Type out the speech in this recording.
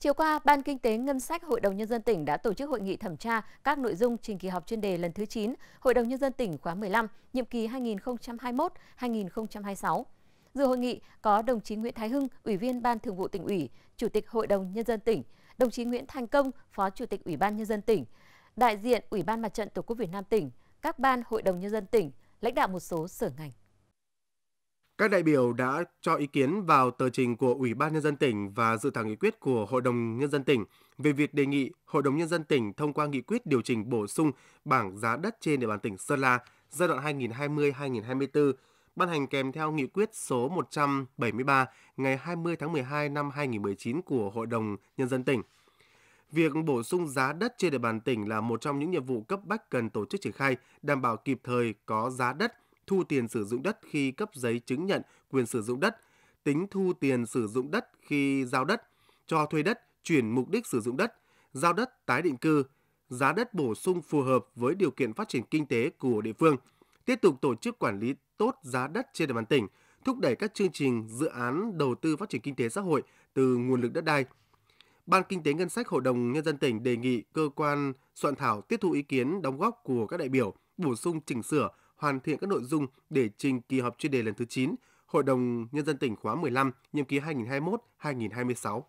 Chiều qua, Ban Kinh tế Ngân sách Hội đồng Nhân dân tỉnh đã tổ chức hội nghị thẩm tra các nội dung trình kỳ họp chuyên đề lần thứ 9 Hội đồng Nhân dân tỉnh khóa 15, nhiệm kỳ 2021-2026. Dự hội nghị có đồng chí Nguyễn Thái Hưng, Ủy viên Ban Thường vụ tỉnh ủy, Chủ tịch Hội đồng Nhân dân tỉnh, đồng chí Nguyễn Thành Công, Phó Chủ tịch Ủy ban Nhân dân tỉnh, đại diện Ủy ban Mặt trận Tổ quốc Việt Nam tỉnh, các ban Hội đồng Nhân dân tỉnh, lãnh đạo một số sở ngành. Các đại biểu đã cho ý kiến vào tờ trình của Ủy ban Nhân dân tỉnh và dự thảo nghị quyết của Hội đồng Nhân dân tỉnh về việc đề nghị Hội đồng Nhân dân tỉnh thông qua nghị quyết điều chỉnh bổ sung bảng giá đất trên địa bàn tỉnh Sơn La giai đoạn 2020-2024, ban hành kèm theo nghị quyết số 173 ngày 20 tháng 12 năm 2019 của Hội đồng Nhân dân tỉnh. Việc bổ sung giá đất trên địa bàn tỉnh là một trong những nhiệm vụ cấp bách cần tổ chức triển khai, đảm bảo kịp thời có giá đất – thu tiền sử dụng đất khi cấp giấy chứng nhận quyền sử dụng đất, tính thu tiền sử dụng đất khi giao đất, cho thuê đất, chuyển mục đích sử dụng đất, giao đất tái định cư, giá đất bổ sung phù hợp với điều kiện phát triển kinh tế của địa phương, tiếp tục tổ chức quản lý tốt giá đất trên địa bàn tỉnh, thúc đẩy các chương trình dự án đầu tư phát triển kinh tế xã hội từ nguồn lực đất đai. Ban Kinh tế Ngân sách Hội đồng Nhân dân tỉnh đề nghị cơ quan soạn thảo tiếp thu ý kiến đóng góp của các đại biểu, bổ sung chỉnh sửa, hoàn thiện các nội dung để trình kỳ họp chuyên đề lần thứ 9 Hội đồng Nhân dân tỉnh khóa 15, nhiệm kỳ 2021-2026.